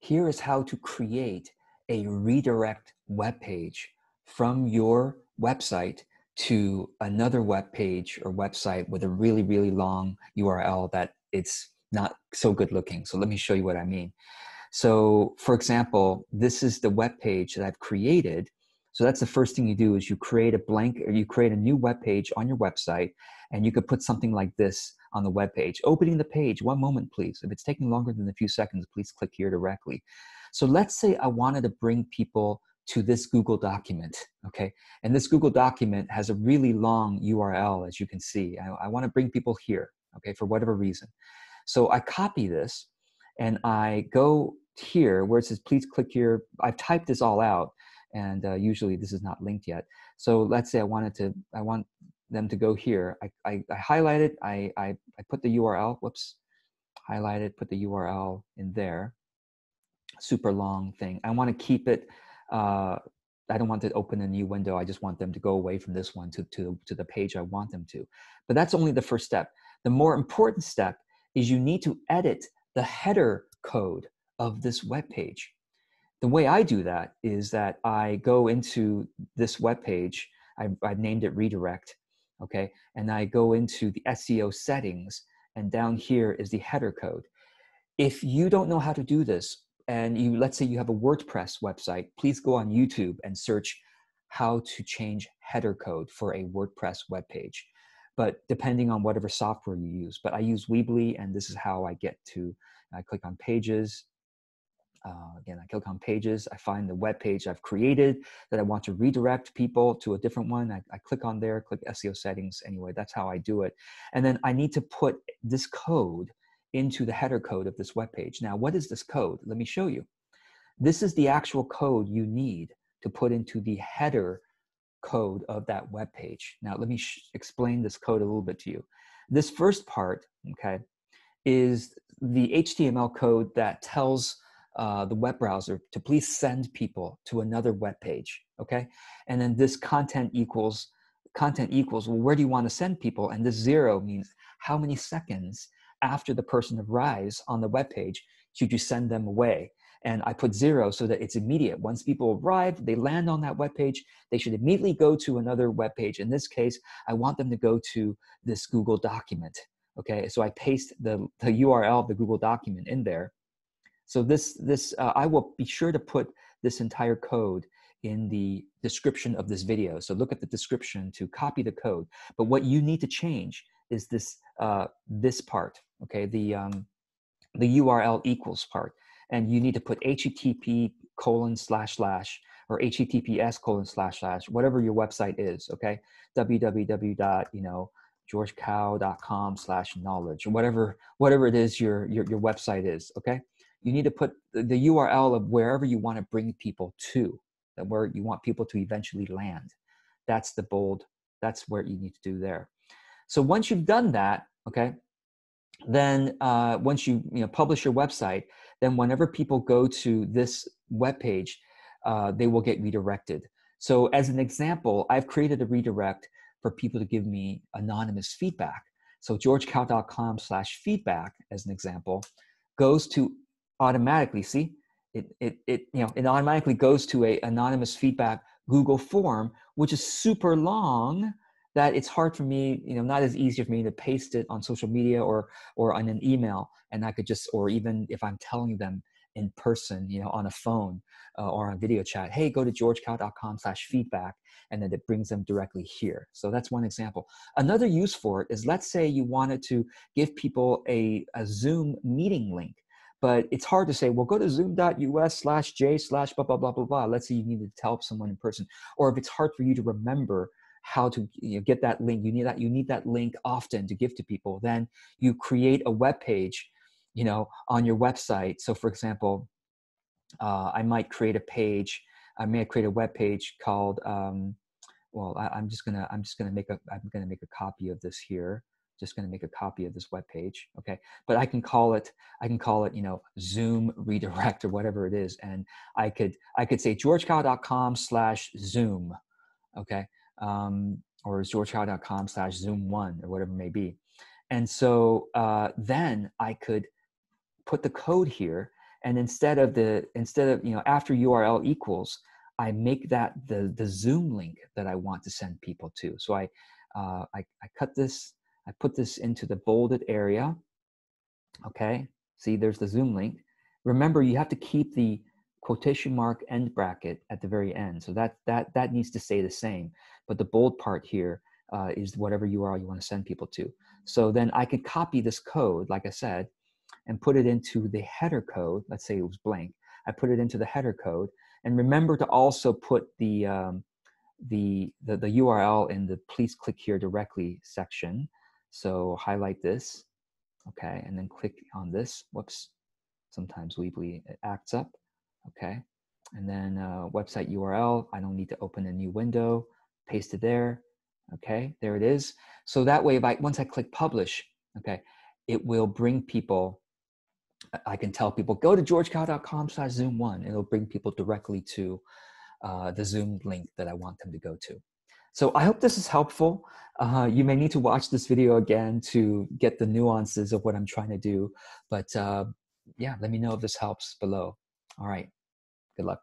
here is how to create a redirect web page from your website to another web page or website with a really really long url that it's not so good looking so let me show you what i mean so for example this is the web page that i've created so that's the first thing you do is you create a blank or you create a new web page on your website and you could put something like this on the web page. Opening the page, one moment please. If it's taking longer than a few seconds, please click here directly. So let's say I wanted to bring people to this Google document, okay? And this Google document has a really long URL, as you can see. I, I wanna bring people here, okay, for whatever reason. So I copy this and I go here where it says, please click here. I've typed this all out and uh, usually this is not linked yet. So let's say I wanted to, I want them to go here. I, I, I highlight it, I, I, I put the URL, whoops, highlight it, put the URL in there. Super long thing. I want to keep it, uh, I don't want to open a new window. I just want them to go away from this one to, to, to the page I want them to. But that's only the first step. The more important step is you need to edit the header code of this web page the way I do that is that I go into this web page. I, I've named it redirect, okay? And I go into the SEO settings, and down here is the header code. If you don't know how to do this, and you let's say you have a WordPress website, please go on YouTube and search how to change header code for a WordPress web page. But depending on whatever software you use, but I use Weebly, and this is how I get to. I uh, click on pages, uh, again, I click on pages. I find the web page I've created that I want to redirect people to a different one. I, I click on there, click SEO settings. Anyway, that's how I do it. And then I need to put this code into the header code of this web page. Now, what is this code? Let me show you. This is the actual code you need to put into the header code of that web page. Now, let me explain this code a little bit to you. This first part, okay, is the HTML code that tells uh, the web browser to please send people to another web page okay and then this content equals content equals well where do you want to send people and this zero means how many seconds after the person arrives on the web page should you send them away and i put zero so that it's immediate once people arrive they land on that web page they should immediately go to another web page in this case i want them to go to this google document okay so i paste the, the url of the google document in there so this, this uh, I will be sure to put this entire code in the description of this video. So look at the description to copy the code. But what you need to change is this, uh, this part, okay? The, um, the URL equals part. And you need to put HTTP colon slash slash or https colon slash slash whatever your website is okay www dot you know georgecow.com slash knowledge or whatever whatever it is your, your your website is okay you need to put the, URL of wherever you want to bring people to, where you want people to eventually land. That's the bold, that's where you need to do there. So once you've done that, okay, then uh, once you, you know, publish your website, then whenever people go to this web page, uh, they will get redirected. So as an example, I've created a redirect for people to give me anonymous feedback. So georgecow.com slash feedback, as an example, goes to automatically. See, it, it, it, you know, it automatically goes to a anonymous feedback Google form, which is super long that it's hard for me, you know, not as easy for me to paste it on social media or, or on an email. And I could just, or even if I'm telling them in person, you know, on a phone uh, or on video chat, hey, go to georgecow.com slash feedback. And then it brings them directly here. So that's one example. Another use for it is let's say you wanted to give people a, a Zoom meeting link but it's hard to say, well, go to zoom.us slash J slash blah, blah, blah, blah, blah. Let's say you need to help someone in person. Or if it's hard for you to remember how to you know, get that link, you need that, you need that link often to give to people. Then you create a web page, you know, on your website. So for example, uh, I might create a page, I may create a web page called, um, well, I, am just gonna, I'm just gonna make a, I'm gonna make a copy of this here just going to make a copy of this web page okay but i can call it i can call it you know zoom redirect or whatever it is and i could i could say georgecow.com slash zoom okay um, or georgecow.com slash zoom one or whatever it may be and so uh, then i could put the code here and instead of the instead of you know after url equals i make that the the zoom link that i want to send people to so i uh, I, I cut this I put this into the bolded area. Okay, see there's the Zoom link. Remember, you have to keep the quotation mark end bracket at the very end. So that, that, that needs to stay the same. But the bold part here uh, is whatever URL you want to send people to. So then I could copy this code, like I said, and put it into the header code. Let's say it was blank. I put it into the header code. And remember to also put the, um, the, the, the URL in the please click here directly section. So highlight this, okay, and then click on this. Whoops, sometimes Weebly acts up, okay. And then uh, website URL, I don't need to open a new window, paste it there, okay, there it is. So that way, if I, once I click publish, okay, it will bring people, I can tell people, go to georgecow.com slash zoom one. It'll bring people directly to uh, the Zoom link that I want them to go to. So I hope this is helpful. Uh, you may need to watch this video again to get the nuances of what I'm trying to do. But uh, yeah, let me know if this helps below. All right. Good luck.